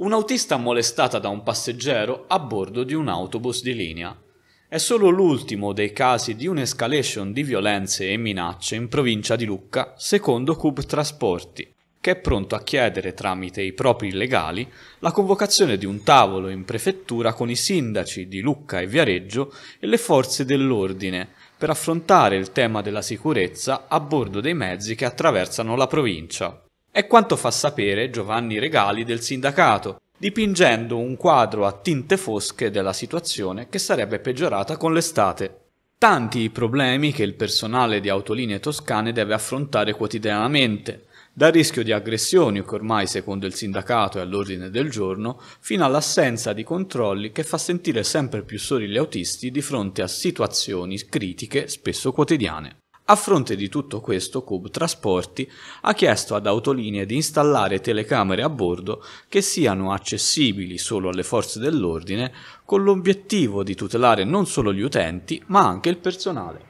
Un'autista molestata da un passeggero a bordo di un autobus di linea. È solo l'ultimo dei casi di un'escalation di violenze e minacce in provincia di Lucca, secondo Cub Trasporti che è pronto a chiedere tramite i propri legali la convocazione di un tavolo in prefettura con i sindaci di Lucca e Viareggio e le forze dell'ordine per affrontare il tema della sicurezza a bordo dei mezzi che attraversano la provincia. È quanto fa sapere Giovanni Regali del sindacato, dipingendo un quadro a tinte fosche della situazione che sarebbe peggiorata con l'estate. Tanti i problemi che il personale di autolinee toscane deve affrontare quotidianamente, dal rischio di aggressioni che ormai secondo il sindacato è all'ordine del giorno, fino all'assenza di controlli che fa sentire sempre più soli gli autisti di fronte a situazioni critiche spesso quotidiane. A fronte di tutto questo, Cub Trasporti ha chiesto ad Autolinee di installare telecamere a bordo che siano accessibili solo alle forze dell'ordine, con l'obiettivo di tutelare non solo gli utenti, ma anche il personale.